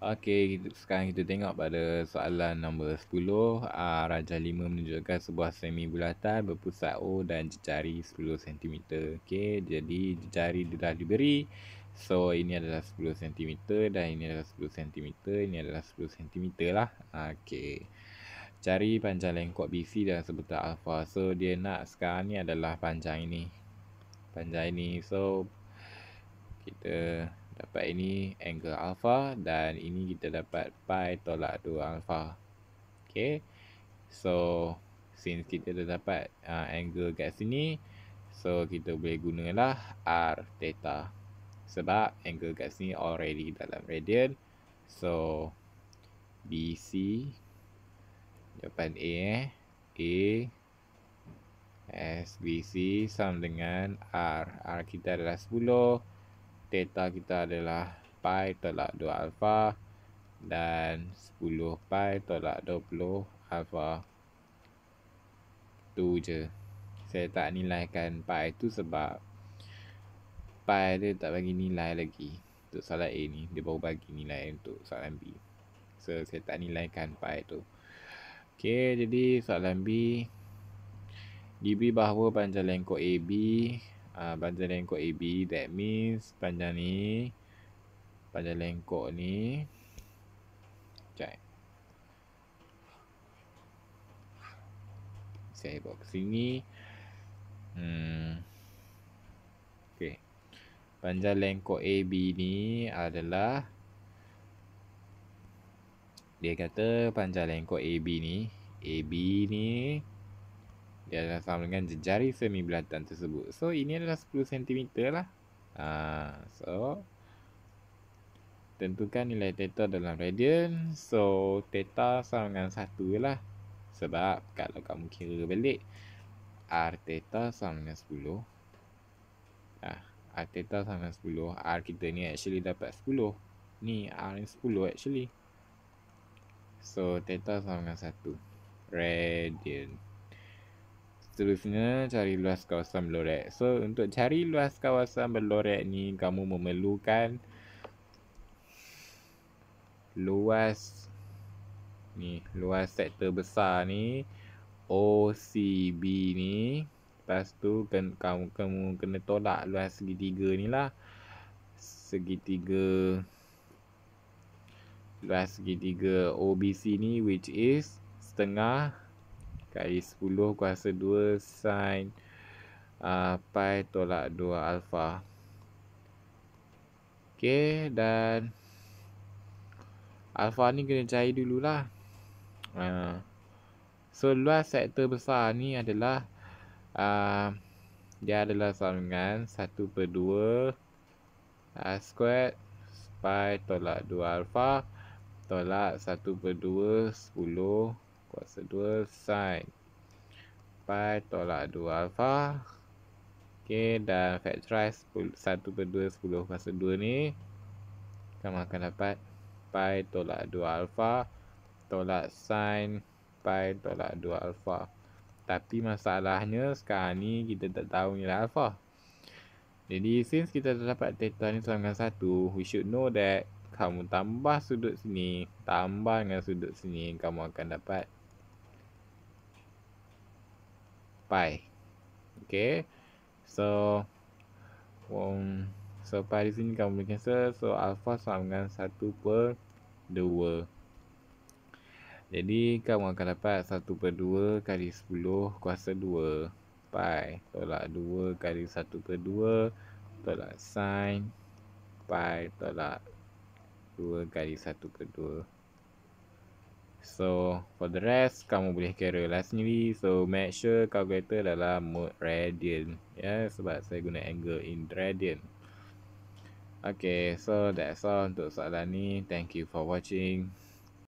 Okey, sekarang kita tengok pada soalan nombor 10. Uh, ah, Raja 5 menunjukkan sebuah semi bulatan berpusat O dan jejari 10 cm. Okey, jadi jejari dia dah diberi. So, ini adalah 10 cm dan ini adalah 10 cm. Ini adalah 10 cm lah. Ah, okey. Cari panjang lengkok BC dan sebutan alfa. So, dia nak sekarang ni adalah panjang ini. Panjang ini. So, kita dapat ini angle alpha dan ini kita dapat pi tolak 2 alpha. Okay. So, since kita dah dapat uh, angle kat sini, so kita boleh gunalah r theta. Sebab angle kat sini already dalam radian. So, BC, depan A eh. A, SBC sama dengan R. R kita adalah 10 theta kita adalah pi tolak 2 alpha dan 10 pi tolak 20 alpha tu je saya tak nilaikan pi tu sebab pi dia tak bagi nilai lagi untuk soalan A ni dia baru bagi nilai untuk soalan B so saya tak nilaikan pi tu ok jadi soalan B diberi bahawa panjang lengkok AB uh, ah, panjang lengkok AB that means panjang ni panjang lengkok ni check saya bawa ke sini hmm. ok panjang lengkok AB ni adalah dia kata panjang lengkok AB ni AB ni dia adalah sama dengan jari semi bulatan tersebut So ini adalah 10 cm lah ha, So Tentukan nilai theta dalam radian So theta sama dengan 1 lah Sebab kalau kamu kira balik R theta sama dengan 10 ha, ah, R theta sama dengan 10 R kita ni actually dapat 10 Ni R ni 10 actually So theta sama dengan 1 Radian seterusnya cari luas kawasan belorek. So untuk cari luas kawasan belorek ni kamu memerlukan luas ni, luas sektor besar ni OCB ni. Lepas tu kan kamu, kamu kena tolak luas segitiga ni lah. Segitiga luas segitiga OBC ni which is setengah Kali 10 kuasa 2 sin uh, pi tolak 2 alfa. Okey dan alfa ni kena cari dululah. Uh, so luas sektor besar ni adalah uh, dia adalah sama dengan 1 per 2 uh, squared pi tolak 2 alpha tolak 1 per 2 10 kuasa 2 sin pi tolak 2 alfa ok dan factorize 1 per 2 10 kuasa 2 ni sama akan dapat pi tolak 2 alfa tolak sin pi tolak 2 alfa tapi masalahnya sekarang ni kita tak tahu nilai alfa jadi since kita dah dapat theta ni sama dengan 1 we should know that kamu tambah sudut sini tambah dengan sudut sini kamu akan dapat pi. Okay. So. Um, so pi di sini kamu boleh cancel. So alpha sama dengan 1 per 2. Jadi kamu akan dapat 1 per 2 kali 10 kuasa 2. Pi. Tolak 2 kali 1 per 2. Tolak sin. Pi. Tolak 2 kali 1 per 2. So for the rest kamu boleh kira lah sendiri So make sure calculator dalam mode radiant Ya yeah, sebab saya guna angle in radiant Okay so that's all untuk soalan ni Thank you for watching